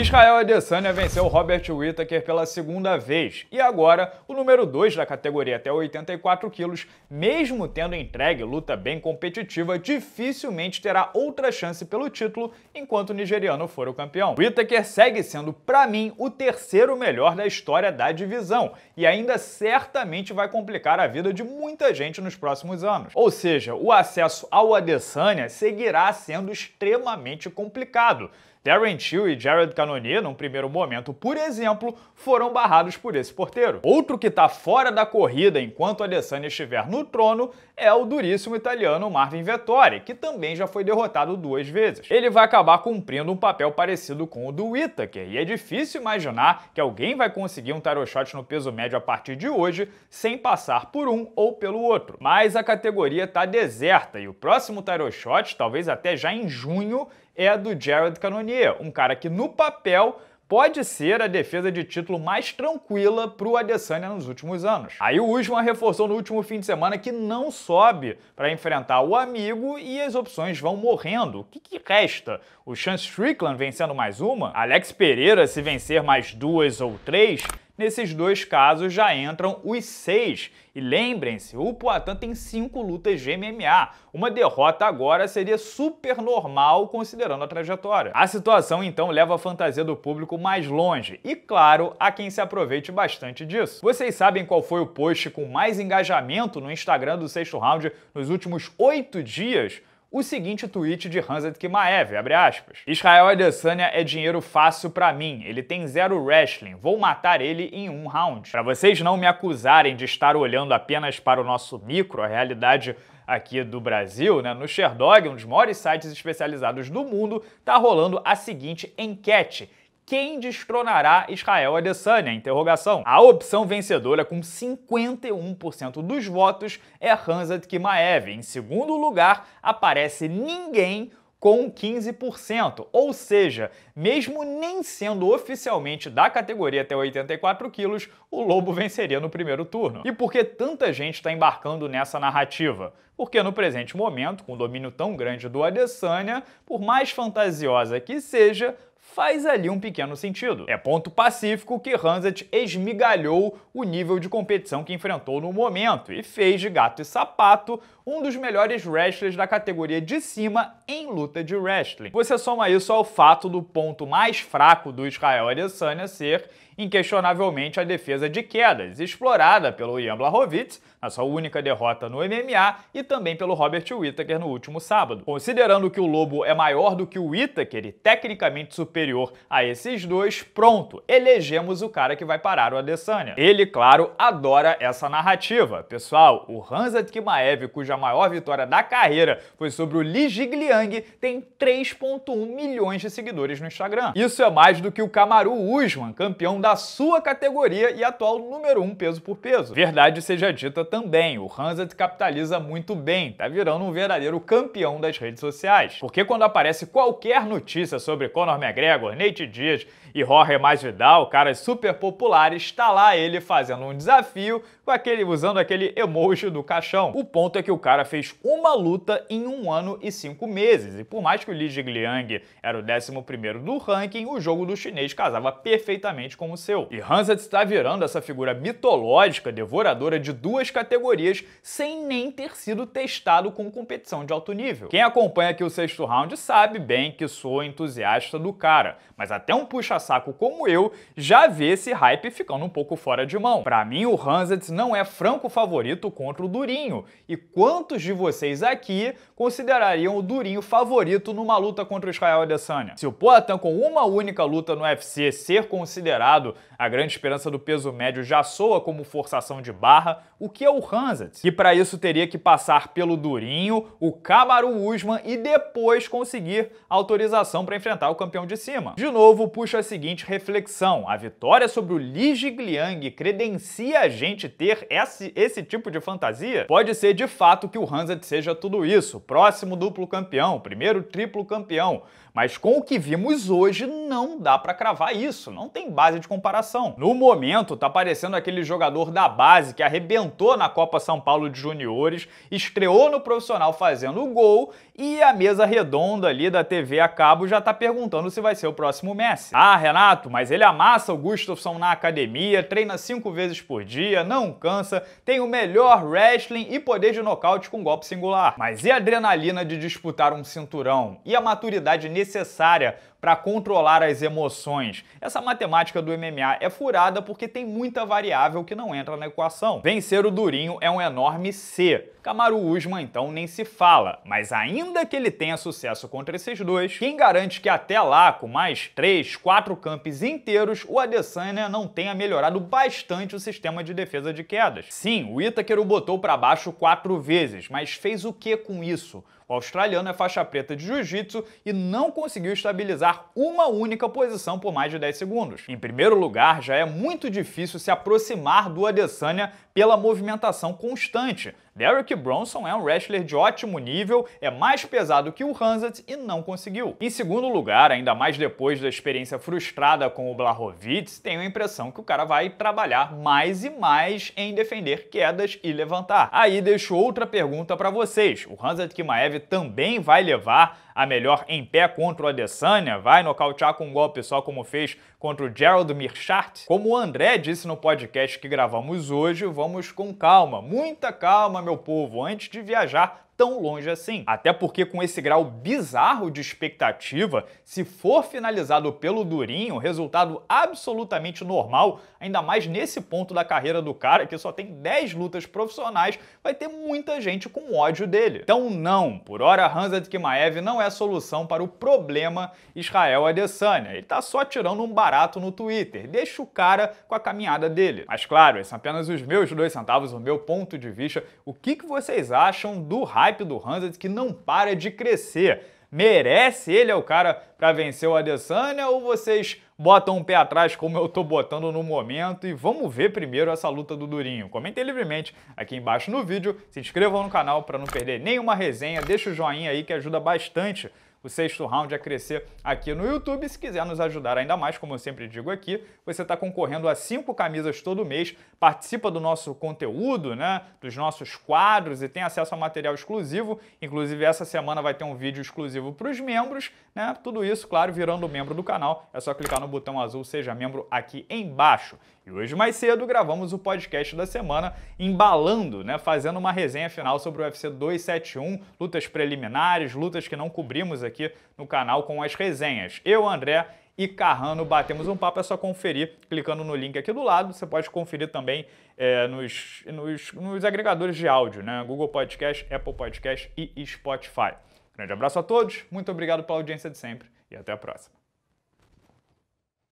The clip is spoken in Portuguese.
Israel Adesanya venceu Robert Whittaker pela segunda vez e agora o número 2 da categoria até 84 quilos, mesmo tendo entregue luta bem competitiva, dificilmente terá outra chance pelo título enquanto o nigeriano for o campeão. Whittaker segue sendo, para mim, o terceiro melhor da história da divisão e ainda certamente vai complicar a vida de muita gente nos próximos anos. Ou seja, o acesso ao Adesanya seguirá sendo extremamente complicado. Darren Till e Jared Cannonier Canonier, num primeiro momento, por exemplo, foram barrados por esse porteiro. Outro que está fora da corrida enquanto Adesanya estiver no trono é o duríssimo italiano Marvin Vettori, que também já foi derrotado duas vezes. Ele vai acabar cumprindo um papel parecido com o do Whittaker, e é difícil imaginar que alguém vai conseguir um tarot shot no peso médio a partir de hoje sem passar por um ou pelo outro. Mas a categoria está deserta e o próximo tarot shot, talvez até já em junho, é a do Jared Cannonier, um cara que no papel pode ser a defesa de título mais tranquila para o Adesanya nos últimos anos. Aí o Usman reforçou no último fim de semana que não sobe para enfrentar o amigo e as opções vão morrendo. O que, que resta? O Chance Strickland vencendo mais uma? Alex Pereira se vencer mais duas ou três? Nesses dois casos já entram os seis. E lembrem-se, o Poitin tem cinco lutas de MMA. Uma derrota agora seria super normal considerando a trajetória. A situação então leva a fantasia do público mais longe e, claro, há quem se aproveite bastante disso. Vocês sabem qual foi o post com mais engajamento no Instagram do sexto round nos últimos oito dias? o seguinte tweet de Hanzad Kimaev, abre aspas. Israel Adesanya é dinheiro fácil para mim, ele tem zero wrestling, vou matar ele em um round. Para vocês não me acusarem de estar olhando apenas para o nosso micro, a realidade aqui do Brasil, né, no Sherdog, um dos maiores sites especializados do mundo, tá rolando a seguinte enquete quem destronará Israel Adesanya? Interrogação. A opção vencedora com 51% dos votos é Hanzat Kimaev. Em segundo lugar, aparece ninguém com 15%, ou seja, mesmo nem sendo oficialmente da categoria até 84 quilos, o Lobo venceria no primeiro turno. E por que tanta gente está embarcando nessa narrativa? Porque no presente momento, com o domínio tão grande do Adesanya, por mais fantasiosa que seja, faz ali um pequeno sentido. É ponto pacífico que Hanset esmigalhou o nível de competição que enfrentou no momento e fez de gato e sapato um dos melhores wrestlers da categoria de cima em luta de wrestling. Você soma isso ao fato do ponto mais fraco do Israel Adesanya ser inquestionavelmente a defesa de quedas, explorada pelo Ian Blachowicz na sua única derrota no MMA e também pelo Robert Whittaker no último sábado. Considerando que o Lobo é maior do que o Whittaker e tecnicamente superior a esses dois, pronto, elegemos o cara que vai parar o Adesanya. Ele, claro, adora essa narrativa. Pessoal, o Hansat Kimaev, cuja maior vitória da carreira foi sobre o Li Jigliang, tem 3.1 milhões de seguidores no Instagram. Isso é mais do que o Kamaru Usman, campeão da da sua categoria e atual número 1 um peso por peso. Verdade seja dita também, o Hanzad capitaliza muito bem, tá virando um verdadeiro campeão das redes sociais. Porque quando aparece qualquer notícia sobre Conor McGregor, Nate Diaz e Jorge Masvidal, caras super populares, está lá ele fazendo um desafio com aquele, usando aquele emoji do caixão. O ponto é que o cara fez uma luta em um ano e cinco meses, e por mais que o Li Jigliang era o 11 primeiro do ranking, o jogo do chinês casava perfeitamente com o seu. E Hanzat está virando essa figura mitológica, devoradora de duas categorias, sem nem ter sido testado com competição de alto nível. Quem acompanha aqui o sexto round sabe bem que sou entusiasta do cara, mas até um puxa-saco como eu já vê esse hype ficando um pouco fora de mão. Para mim, o Hanzat não é franco favorito contra o Durinho. E quantos de vocês aqui considerariam o Durinho favorito numa luta contra o Israel Adesanya? Se o Poatan com uma única luta no UFC ser considerado a grande esperança do peso médio já soa como forçação de barra, o que é o Hanset? E para isso teria que passar pelo Durinho, o Kamaru Usman e depois conseguir autorização para enfrentar o campeão de cima. De novo, puxa a seguinte reflexão: a vitória sobre o Li Jigliang credencia a gente ter ter esse, esse tipo de fantasia, pode ser de fato que o Hanzad seja tudo isso, próximo duplo campeão, primeiro triplo campeão, mas com o que vimos hoje não dá para cravar isso, não tem base de comparação. No momento tá parecendo aquele jogador da base que arrebentou na Copa São Paulo de Juniores, estreou no profissional fazendo o gol e a mesa redonda ali da TV a cabo já tá perguntando se vai ser o próximo Messi. Ah, Renato, mas ele amassa o Gustafsson na academia, treina cinco vezes por dia, não cansa, tem o melhor wrestling e poder de nocaute com golpe singular. Mas e a adrenalina de disputar um cinturão? E a maturidade necessária para controlar as emoções. Essa matemática do MMA é furada porque tem muita variável que não entra na equação. Vencer o Durinho é um enorme C. Kamaru Usman então nem se fala, mas ainda que ele tenha sucesso contra esses dois, quem garante que até lá, com mais três, quatro campos inteiros, o Adesanya não tenha melhorado bastante o sistema de defesa de quedas? Sim, o Itaker o botou para baixo quatro vezes, mas fez o que com isso? O australiano é faixa preta de jiu-jitsu e não conseguiu estabilizar usar uma única posição por mais de 10 segundos. Em primeiro lugar, já é muito difícil se aproximar do Adesanya pela movimentação constante. Derrick Bronson é um wrestler de ótimo nível, é mais pesado que o Hanzat e não conseguiu. Em segundo lugar, ainda mais depois da experiência frustrada com o Blahovitz, tenho a impressão que o cara vai trabalhar mais e mais em defender quedas e levantar. Aí deixo outra pergunta para vocês. O Hanzat Kimaev também vai levar a melhor em pé contra o Adesanya? vai nocautear com um golpe só como fez contra o Gerald Mirchart? Como o André disse no podcast que gravamos hoje, vamos com calma, muita calma, meu povo, antes de viajar tão longe assim. Até porque com esse grau bizarro de expectativa, se for finalizado pelo Durinho, resultado absolutamente normal, ainda mais nesse ponto da carreira do cara que só tem 10 lutas profissionais, vai ter muita gente com ódio dele. Então não, por hora Hanzad Kimaev não é solução para o problema Israel Adesanya. Ele tá só tirando um barato no Twitter. Deixa o cara com a caminhada dele. Mas claro, esses são apenas os meus dois centavos, o meu ponto de vista. O que, que vocês acham do raio? hype do Hanzad que não para de crescer. Merece ele é o cara para vencer o Adesanya ou vocês botam um pé atrás como eu estou botando no momento e vamos ver primeiro essa luta do Durinho. Comentem livremente aqui embaixo no vídeo, se inscrevam no canal para não perder nenhuma resenha, deixa o joinha aí que ajuda bastante o sexto round a crescer aqui no YouTube. Se quiser nos ajudar ainda mais, como eu sempre digo aqui, você está concorrendo a cinco camisas todo mês, participa do nosso conteúdo, né? Dos nossos quadros e tem acesso a material exclusivo. Inclusive, essa semana vai ter um vídeo exclusivo para os membros, né? Tudo isso, claro, virando membro do canal. É só clicar no botão azul Seja Membro aqui embaixo. E hoje, mais cedo, gravamos o podcast da semana, embalando, né? Fazendo uma resenha final sobre o UFC 271, lutas preliminares, lutas que não cobrimos aqui aqui no canal com as resenhas. Eu, André e Carrano batemos um papo. É só conferir clicando no link aqui do lado. Você pode conferir também é, nos, nos, nos agregadores de áudio, né? Google Podcast, Apple Podcast e Spotify. Grande abraço a todos, muito obrigado pela audiência de sempre e até a próxima.